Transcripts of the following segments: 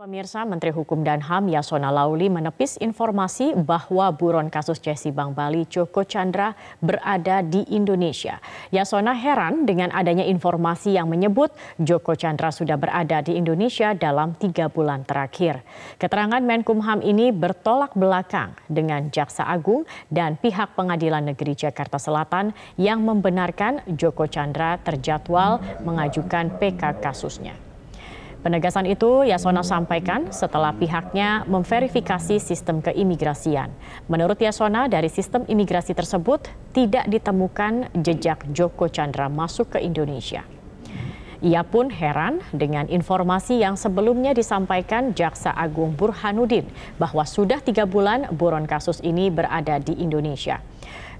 Pemirsa Menteri Hukum dan HAM Yasona Lauli menepis informasi bahwa buron kasus Jesse Bang Bali Joko Chandra berada di Indonesia. Yasona heran dengan adanya informasi yang menyebut Joko Chandra sudah berada di Indonesia dalam tiga bulan terakhir. Keterangan Menkumham ini bertolak belakang dengan Jaksa Agung dan pihak Pengadilan Negeri Jakarta Selatan yang membenarkan Joko Chandra terjadwal mengajukan PK kasusnya. Penegasan itu Yasona sampaikan setelah pihaknya memverifikasi sistem keimigrasian. Menurut Yasona, dari sistem imigrasi tersebut tidak ditemukan jejak Joko Chandra masuk ke Indonesia. Ia pun heran dengan informasi yang sebelumnya disampaikan Jaksa Agung Burhanuddin bahwa sudah tiga bulan buron kasus ini berada di Indonesia.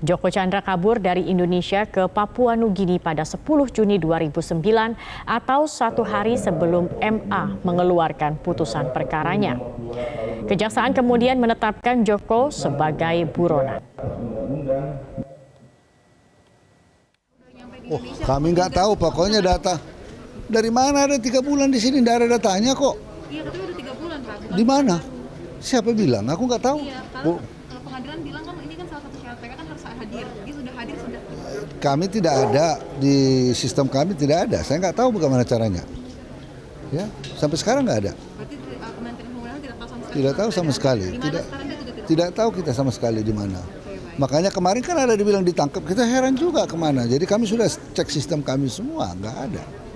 Joko Chandra kabur dari Indonesia ke Papua Nugini pada 10 Juni 2009 atau satu hari sebelum MA mengeluarkan putusan perkaranya. Kejaksaan kemudian menetapkan Joko sebagai buronan. Oh, kami nggak tahu pokoknya data. Dari mana ada tiga bulan di sini? Tidak ada datanya kok. Iya, tapi ada tiga bulan, Pak. Di mana? Siapa bilang? Aku nggak tahu. Iya, kalau, kalau eh, pengadilan bilang kan KPK kan harus hadir. Dia sudah hadir Kami tidak ada di sistem kami tidak ada. Saya nggak tahu bagaimana caranya. Ya, sampai sekarang nggak ada. Eh, tidak tahu sama sekali. Tidak tahu tidak, tidak tahu kita sama sekali di mana. Makanya kemarin kan ada dibilang ditangkap, kita heran juga kemana. Jadi kami sudah cek sistem kami semua, nggak ada.